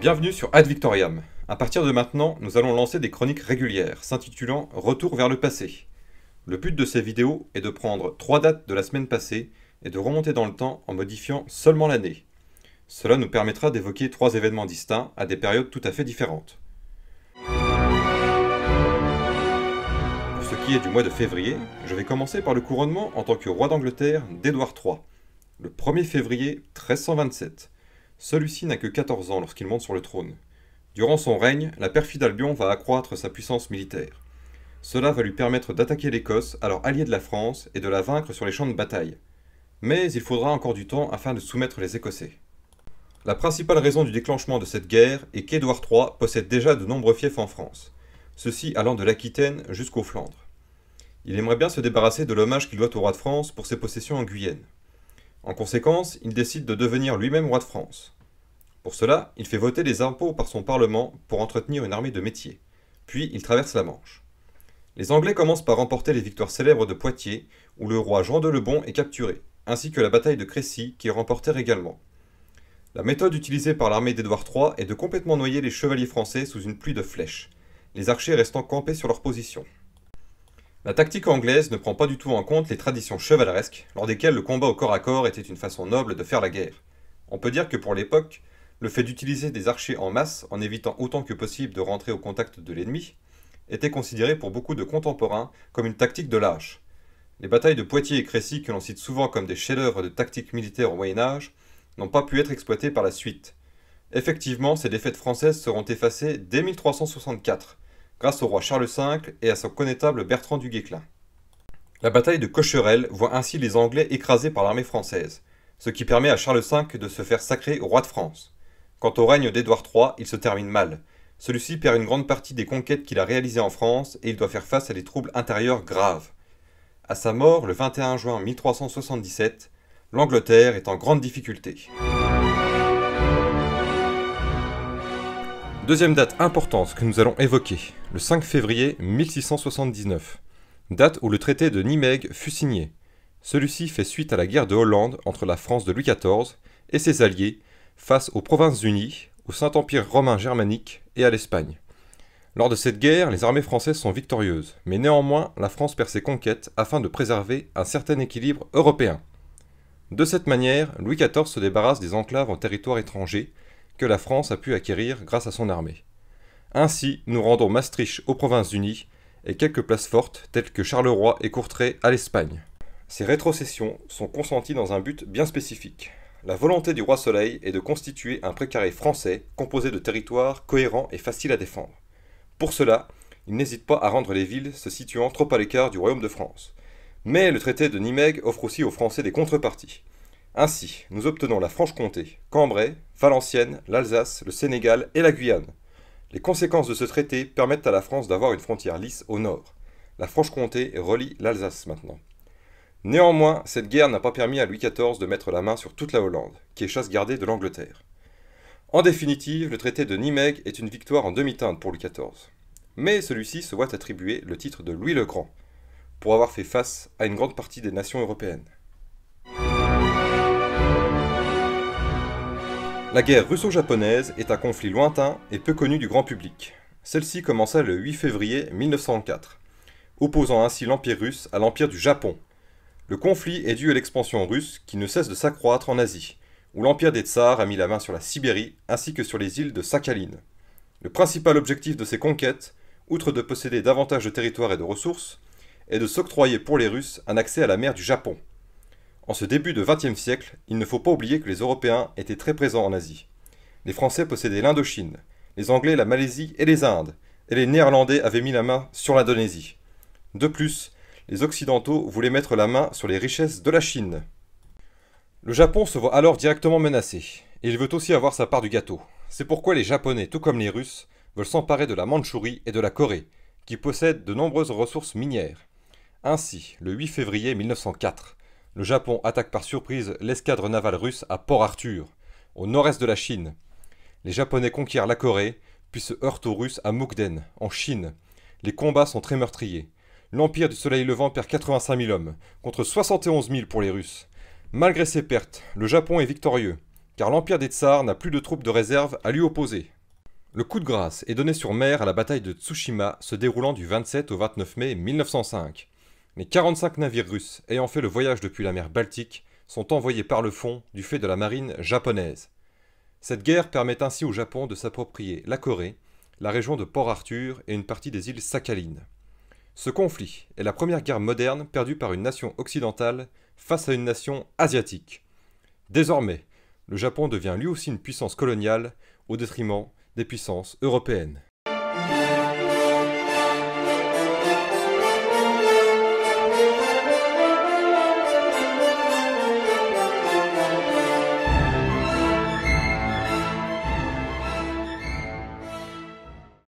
Bienvenue sur Ad Victoriam. À partir de maintenant, nous allons lancer des chroniques régulières s'intitulant Retour vers le passé. Le but de ces vidéos est de prendre trois dates de la semaine passée et de remonter dans le temps en modifiant seulement l'année. Cela nous permettra d'évoquer trois événements distincts à des périodes tout à fait différentes. Pour ce qui est du mois de février, je vais commencer par le couronnement en tant que roi d'Angleterre d'Édouard III, le 1er février 1327 celui-ci n'a que 14 ans lorsqu'il monte sur le trône. Durant son règne, la perfide Albion va accroître sa puissance militaire. Cela va lui permettre d'attaquer l'Écosse, alors alliée de la France, et de la vaincre sur les champs de bataille. Mais il faudra encore du temps afin de soumettre les Écossais. La principale raison du déclenchement de cette guerre est qu'Édouard III possède déjà de nombreux fiefs en France, ceux-ci allant de l'Aquitaine jusqu'aux Flandres. Il aimerait bien se débarrasser de l'hommage qu'il doit au roi de France pour ses possessions en Guyenne. En conséquence, il décide de devenir lui-même roi de France. Pour cela, il fait voter les impôts par son parlement pour entretenir une armée de métiers. Puis il traverse la Manche. Les Anglais commencent par remporter les victoires célèbres de Poitiers, où le roi Jean de Bon est capturé, ainsi que la bataille de Crécy, qu'ils remportèrent également. La méthode utilisée par l'armée d'Édouard III est de complètement noyer les chevaliers français sous une pluie de flèches, les archers restant campés sur leur position. La tactique anglaise ne prend pas du tout en compte les traditions chevaleresques, lors desquelles le combat au corps à corps était une façon noble de faire la guerre. On peut dire que pour l'époque, le fait d'utiliser des archers en masse, en évitant autant que possible de rentrer au contact de l'ennemi, était considéré pour beaucoup de contemporains comme une tactique de lâche. Les batailles de Poitiers et Crécy, que l'on cite souvent comme des chefs-d'œuvre de tactique militaire au Moyen Âge, n'ont pas pu être exploitées par la suite. Effectivement, ces défaites françaises seront effacées dès 1364, grâce au roi Charles V et à son connétable Bertrand du Guesclin. La bataille de Cocherel voit ainsi les Anglais écrasés par l'armée française, ce qui permet à Charles V de se faire sacrer au roi de France. Quant au règne d'Édouard III, il se termine mal. Celui-ci perd une grande partie des conquêtes qu'il a réalisées en France et il doit faire face à des troubles intérieurs graves. À sa mort, le 21 juin 1377, l'Angleterre est en grande difficulté. Deuxième date importante que nous allons évoquer, le 5 février 1679, date où le traité de Nimègue fut signé. Celui-ci fait suite à la guerre de Hollande entre la France de Louis XIV et ses alliés face aux Provinces Unies, au Saint-Empire romain germanique et à l'Espagne. Lors de cette guerre, les armées françaises sont victorieuses, mais néanmoins la France perd ses conquêtes afin de préserver un certain équilibre européen. De cette manière, Louis XIV se débarrasse des enclaves en territoire étranger que la France a pu acquérir grâce à son armée. Ainsi, nous rendons Maastricht aux Provinces unies et quelques places fortes telles que Charleroi et Courtrai à l'Espagne. Ces rétrocessions sont consenties dans un but bien spécifique. La volonté du roi Soleil est de constituer un précaré français composé de territoires cohérents et faciles à défendre. Pour cela, il n'hésite pas à rendre les villes se situant trop à l'écart du royaume de France. Mais le traité de Nimègue offre aussi aux Français des contreparties. Ainsi, nous obtenons la Franche-Comté, Cambrai, Valenciennes, l'Alsace, le Sénégal et la Guyane. Les conséquences de ce traité permettent à la France d'avoir une frontière lisse au nord. La Franche-Comté relie l'Alsace maintenant. Néanmoins, cette guerre n'a pas permis à Louis XIV de mettre la main sur toute la Hollande, qui est chasse gardée de l'Angleterre. En définitive, le traité de Nimègue est une victoire en demi-teinte pour Louis XIV. Mais celui-ci se voit attribuer le titre de Louis le Grand, pour avoir fait face à une grande partie des nations européennes. La guerre russo-japonaise est un conflit lointain et peu connu du grand public. Celle-ci commença le 8 février 1904, opposant ainsi l'Empire russe à l'Empire du Japon. Le conflit est dû à l'expansion russe qui ne cesse de s'accroître en Asie, où l'Empire des Tsars a mis la main sur la Sibérie ainsi que sur les îles de Sakhaline. Le principal objectif de ces conquêtes, outre de posséder davantage de territoires et de ressources, est de s'octroyer pour les Russes un accès à la mer du Japon. En ce début de XXe siècle, il ne faut pas oublier que les Européens étaient très présents en Asie. Les Français possédaient l'Indochine, les Anglais la Malaisie et les Indes, et les Néerlandais avaient mis la main sur l'Indonésie. De plus, les Occidentaux voulaient mettre la main sur les richesses de la Chine. Le Japon se voit alors directement menacé, et il veut aussi avoir sa part du gâteau. C'est pourquoi les Japonais, tout comme les Russes, veulent s'emparer de la Mandchourie et de la Corée, qui possèdent de nombreuses ressources minières. Ainsi, le 8 février 1904, le Japon attaque par surprise l'escadre navale russe à Port-Arthur, au nord-est de la Chine. Les Japonais conquièrent la Corée, puis se heurtent aux Russes à Mukden, en Chine. Les combats sont très meurtriers. L'Empire du Soleil Levant perd 85 000 hommes, contre 71 000 pour les Russes. Malgré ces pertes, le Japon est victorieux, car l'Empire des Tsars n'a plus de troupes de réserve à lui opposer. Le coup de grâce est donné sur mer à la bataille de Tsushima se déroulant du 27 au 29 mai 1905. Les 45 navires russes ayant fait le voyage depuis la mer Baltique sont envoyés par le fond du fait de la marine japonaise. Cette guerre permet ainsi au Japon de s'approprier la Corée, la région de Port-Arthur et une partie des îles Sakhaline. Ce conflit est la première guerre moderne perdue par une nation occidentale face à une nation asiatique. Désormais, le Japon devient lui aussi une puissance coloniale au détriment des puissances européennes.